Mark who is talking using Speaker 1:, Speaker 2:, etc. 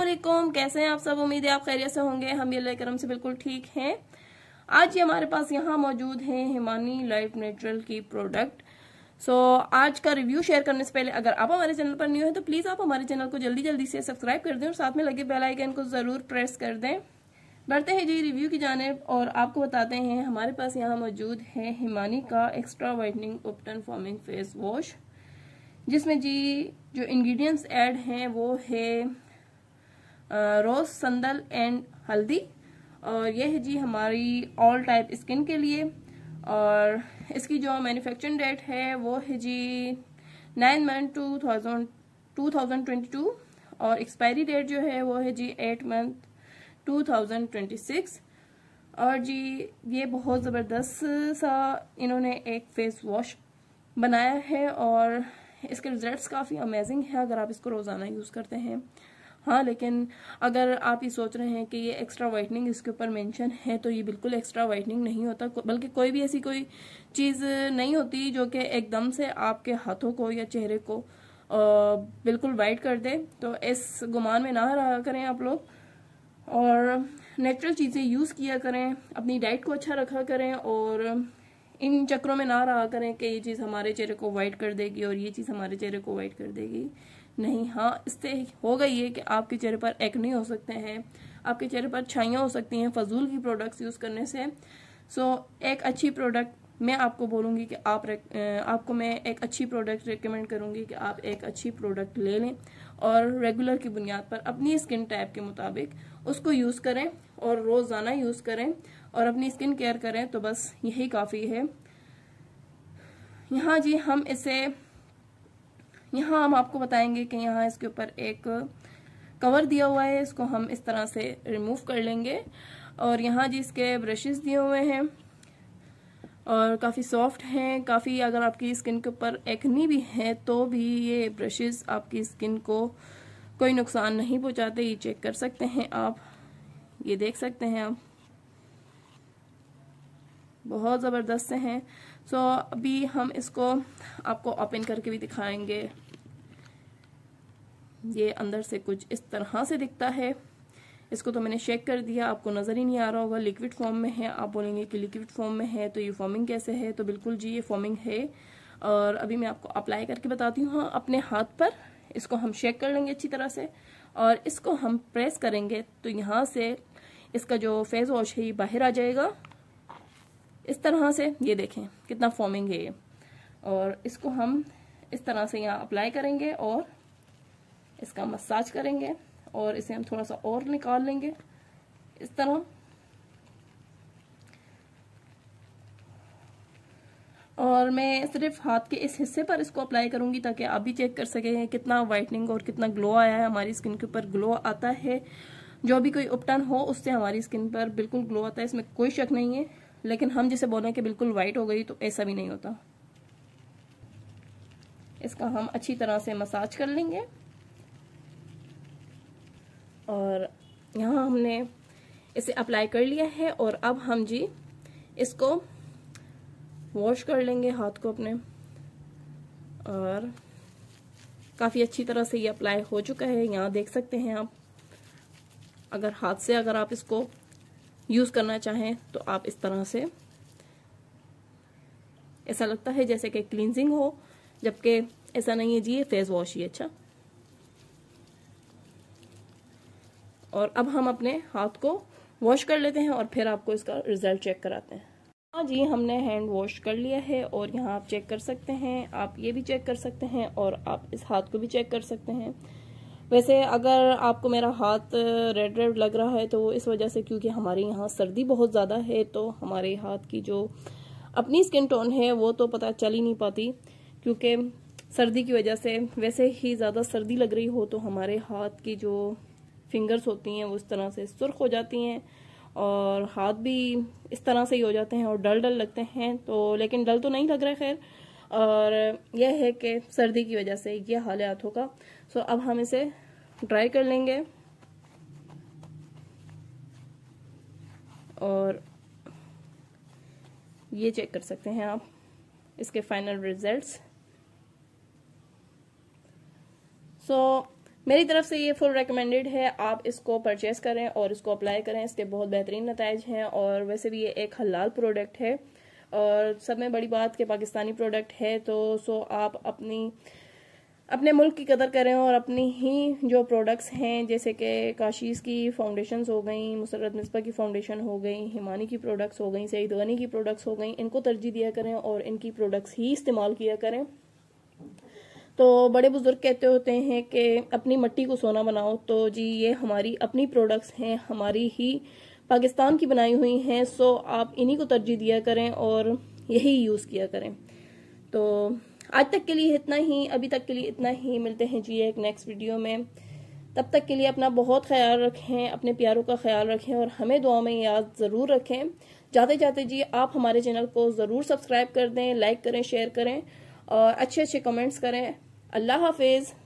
Speaker 1: असलम कैसे हैं आप सब उम्मीद है आप खैरियत से होंगे हम ये करम से बिल्कुल ठीक हैं आज ये हमारे पास यहाँ मौजूद हैं हिमानी लाइफ नेचुरल की प्रोडक्ट सो so, आज का रिव्यू शेयर करने से पहले अगर आप हमारे चैनल पर न्यू हैं तो प्लीज़ आप हमारे चैनल को जल्दी जल्दी से सब्सक्राइब कर दें और साथ में लगे बेलाइकन को ज़रूर प्रेस कर दें बढ़ते हैं जी रिव्यू की जानब और आपको बताते हैं हमारे पास यहाँ मौजूद है हिमानी का एक्स्ट्रा वाइटनिंग ओपटन फॉर्मिंग फेस वॉश जिसमें जी जो इंग्रेडिएंट्स ऐड हैं वो है रोज संदल एंड हल्दी और यह है जी हमारी ऑल टाइप स्किन के लिए और इसकी जो मैन्युफैक्चरिंग डेट है वो है जी nine month two thousand two thousand twenty two और एक्सपायरी डेट जो है वो है जी eight month two thousand twenty six और जी ये बहुत ज़बरदस्त सा इन्होंने एक फेस वॉश बनाया है और इसके रिजल्ट्स काफ़ी अमेजिंग है अगर आप इसको रोज़ाना यूज़ करते हैं हाँ लेकिन अगर आप ये सोच रहे हैं कि ये एक्स्ट्रा वाइटनिंग इसके ऊपर मेंशन है तो ये बिल्कुल एक्स्ट्रा वाइटनिंग नहीं होता बल्कि कोई भी ऐसी कोई चीज़ नहीं होती जो कि एकदम से आपके हाथों को या चेहरे को बिल्कुल वाइट कर दे तो इस गुमान में ना रहा करें आप लोग और नेचुरल चीज़ें यूज़ किया करें अपनी डाइट को अच्छा रखा करें और इन चक्रों में ना रहा करें कि ये चीज़ हमारे चेहरे को वाइट कर देगी और ये चीज़ हमारे चेहरे को वाइट कर देगी नहीं हाँ इससे हो गई है कि आपके चेहरे पर एक्ने हो सकते हैं आपके चेहरे पर छाइयाँ हो सकती हैं फजूल की प्रोडक्ट्स यूज़ करने से सो so, एक अच्छी प्रोडक्ट मैं आपको बोलूँगी कि आप आपको मैं एक अच्छी प्रोडक्ट रिकमेंड करूँगी कि आप एक अच्छी प्रोडक्ट ले लें और रेगुलर की बुनियाद पर अपनी स्किन टाइप के मुताबिक उसको यूज़ करें और रोज़ाना यूज़ करें और अपनी स्किन केयर करें तो बस यही काफ़ी है यहाँ जी हम इसे यहाँ हम आपको बताएंगे कि यहाँ इसके ऊपर एक कवर दिया हुआ है इसको हम इस तरह से रिमूव कर लेंगे और यहाँ जी इसके ब्रशेस दिए हुए हैं और काफ़ी सॉफ्ट हैं काफ़ी अगर आपकी स्किन के ऊपर एक्नी भी है तो भी ये ब्रशेस आपकी स्किन को कोई नुकसान नहीं पहुँचाते ये चेक कर सकते हैं आप ये देख सकते हैं आप बहुत ज़बरदस्त हैं सो so, अभी हम इसको आपको ओपन करके भी दिखाएंगे ये अंदर से कुछ इस तरह से दिखता है इसको तो मैंने शेक कर दिया आपको नज़र ही नहीं आ रहा होगा लिक्विड फॉर्म में है आप बोलेंगे कि लिक्विड फॉर्म में है तो ये फॉर्मिंग कैसे है तो बिल्कुल जी ये फॉर्मिंग है और अभी मैं आपको अप्लाई करके बताती हूँ हाँ, अपने हाथ पर इसको हम शेक कर लेंगे अच्छी तरह से और इसको हम प्रेस करेंगे तो यहाँ से इसका जो फेस वॉश है ये बाहर आ जाएगा इस तरह से ये देखें कितना फॉर्मिंग है ये और इसको हम इस तरह से यहाँ अप्लाई करेंगे और इसका मसाज करेंगे और इसे हम थोड़ा सा और निकाल लेंगे इस तरह और मैं सिर्फ हाथ के इस हिस्से पर इसको अप्लाई करूंगी ताकि आप भी चेक कर सकें कितना वाइटनिंग और कितना ग्लो आया है हमारी स्किन के ऊपर ग्लो आता है जो भी कोई उपटन हो उससे हमारी स्किन पर बिल्कुल ग्लो आता है इसमें कोई शक नहीं है लेकिन हम जिसे बोलें कि बिल्कुल वाइट हो गई तो ऐसा भी नहीं होता इसका हम अच्छी तरह से मसाज कर लेंगे और यहाँ हमने इसे अप्लाई कर लिया है और अब हम जी इसको वॉश कर लेंगे हाथ को अपने और काफ़ी अच्छी तरह से ये अप्लाई हो चुका है यहाँ देख सकते हैं आप अगर हाथ से अगर आप इसको यूज़ करना चाहें तो आप इस तरह से ऐसा लगता है जैसे कि क्लिनजिंग हो जबकि ऐसा नहीं है जी ये फेस वॉश ही अच्छा और अब हम अपने हाथ को वॉश कर लेते हैं और फिर आपको इसका रिजल्ट चेक कराते हैं हाँ जी हमने हैंड वॉश कर लिया है और यहाँ आप चेक कर सकते हैं आप ये भी चेक कर सकते हैं और आप इस हाथ को भी चेक कर सकते हैं वैसे अगर आपको मेरा हाथ रेड रेड लग रहा है तो इस वजह से क्योंकि हमारे यहाँ सर्दी बहुत ज़्यादा है तो हमारे हाथ की जो अपनी स्किन टोन है वो तो पता चल ही नहीं पाती क्योंकि सर्दी की वजह से वैसे ही ज़्यादा सर्दी लग रही हो तो हमारे हाथ की जो फिंगर्स होती हैं वो इस तरह से सुर्ख हो जाती हैं और हाथ भी इस तरह से ही हो जाते हैं और डल डल लगते हैं तो लेकिन डल तो नहीं लग रहा है खैर और यह है कि सर्दी की वजह से यह हाल है हाथों का सो अब हम इसे ड्राई कर लेंगे और ये चेक कर सकते हैं आप इसके फाइनल रिजल्ट्स सो मेरी तरफ से ये फुल रेकमेंडेड है आप इसको परचेस करें और इसको अप्लाई करें इसके बहुत बेहतरीन नतज हैं और वैसे भी ये एक हलाल प्रोडक्ट है और सब में बड़ी बात कि पाकिस्तानी प्रोडक्ट है तो सो आप अपनी अपने मुल्क की कदर करें और अपनी ही जो प्रोडक्ट्स हैं जैसे कि काशीज़ की फाउंडेशन हो गई मुसरत नस्बा की फाउंडेशन हो गई हिमानी की प्रोडक्ट्स हो गई सईद गनी की प्रोडक्ट्स हो गई इनको तरजीह दिया करें और इनकी प्रोडक्ट्स ही इस्तेमाल किया करें तो बड़े बुजुर्ग कहते होते हैं कि अपनी मट्टी को सोना बनाओ तो जी ये हमारी अपनी प्रोडक्ट्स हैं हमारी ही पाकिस्तान की बनाई हुई हैं सो आप इन्हीं को तरजीह दिया करें और यही यूज़ किया करें तो आज तक के लिए इतना ही अभी तक के लिए इतना ही मिलते हैं जी एक नेक्स्ट वीडियो में तब तक के लिए अपना बहुत ख्याल रखें अपने प्यारों का ख्याल रखें और हमें दुआ में याद ज़रूर रखें जाते जाते जी आप हमारे चैनल को ज़रूर सब्सक्राइब कर दें लाइक करें शेयर करें और अच्छे अच्छे कमेंट्स करें अल्लाह हाफिज़